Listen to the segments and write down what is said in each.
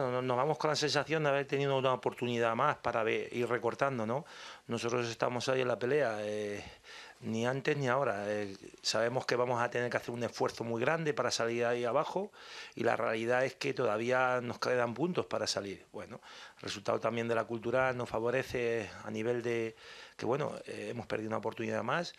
bueno, nos vamos con la sensación de haber tenido una oportunidad más para ir recortando, ¿no? Nosotros estamos ahí en la pelea, eh, ni antes ni ahora. Eh, sabemos que vamos a tener que hacer un esfuerzo muy grande para salir ahí abajo y la realidad es que todavía nos quedan puntos para salir. Bueno, resultado también de la cultura nos favorece a nivel de que, bueno, eh, hemos perdido una oportunidad más.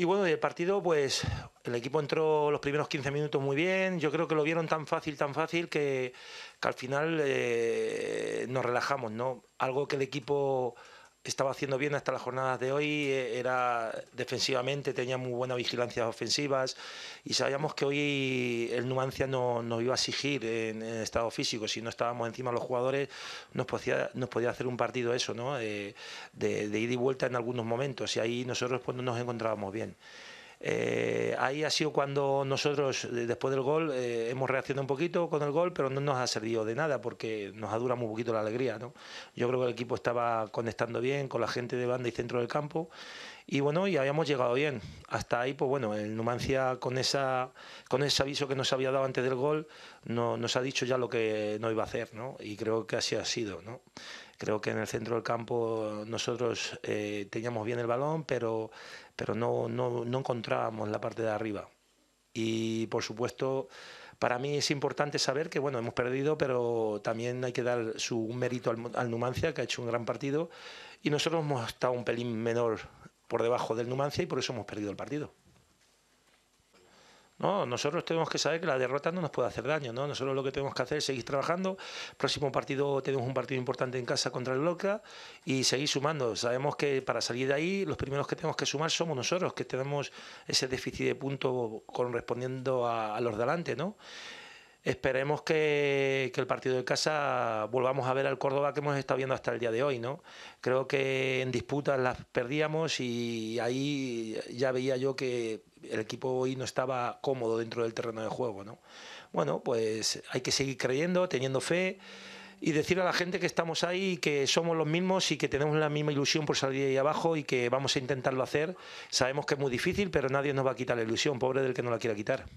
Y bueno, el partido, pues el equipo entró los primeros 15 minutos muy bien. Yo creo que lo vieron tan fácil, tan fácil que, al final eh, nos relajamos, ¿no? Algo que el equipo estaba haciendo bien hasta las jornadas de hoy, eh, era defensivamente, tenía muy buenas vigilancias ofensivas y sabíamos que hoy el Numancia no nos iba a exigir en, estado físico, si no estábamos encima los jugadores nos podía, nos podía hacer un partido eso, ¿no? Eh, de, ida y vuelta en algunos momentos y ahí nosotros pues, no nos encontrábamos bien. Eh, ahí ha sido cuando nosotros, después del gol, eh, hemos reaccionado un poquito con el gol, pero no nos ha servido de nada porque nos ha durado muy poquito la alegría. ¿no? Yo creo que el equipo estaba conectando bien con la gente de banda y centro del campo y bueno, y habíamos llegado bien. Hasta ahí, pues bueno, el Numancia con, esa, con ese aviso que nos había dado antes del gol no, nos ha dicho ya lo que no iba a hacer, Y creo que así ha sido, ¿no? Creo que en el centro del campo nosotros eh, teníamos bien el balón, pero, pero no, no, no encontrábamos la parte de arriba. Y por supuesto, para mí es importante saber que bueno hemos perdido, pero también hay que dar su mérito al, al, Numancia que ha hecho un gran partido y nosotros hemos estado un pelín menor por debajo del Numancia y por eso hemos perdido el partido. No, nosotros tenemos que saber que la derrota no nos puede hacer daño, ¿no? Nosotros lo que tenemos que hacer es seguir trabajando. Próximo partido tenemos un partido importante en casa contra el Loca y seguir sumando. Sabemos que para salir de ahí los primeros que tenemos que sumar somos nosotros, que tenemos ese déficit de puntos correspondiendo a, los delante, ¿no? esperemos que, que, el partido de casa volvamos a ver al Córdoba que hemos estado viendo hasta el día de hoy, ¿no? Creo que en disputas las perdíamos y ahí ya veía yo que el equipo hoy no estaba cómodo dentro del terreno de juego. ¿no? Bueno, pues hay que seguir creyendo, teniendo fe y decir a la gente que estamos ahí, que somos los mismos y que tenemos la misma ilusión por salir ahí abajo y que vamos a intentarlo hacer. Sabemos que es muy difícil, pero nadie nos va a quitar la ilusión, pobre del que no la quiera quitar.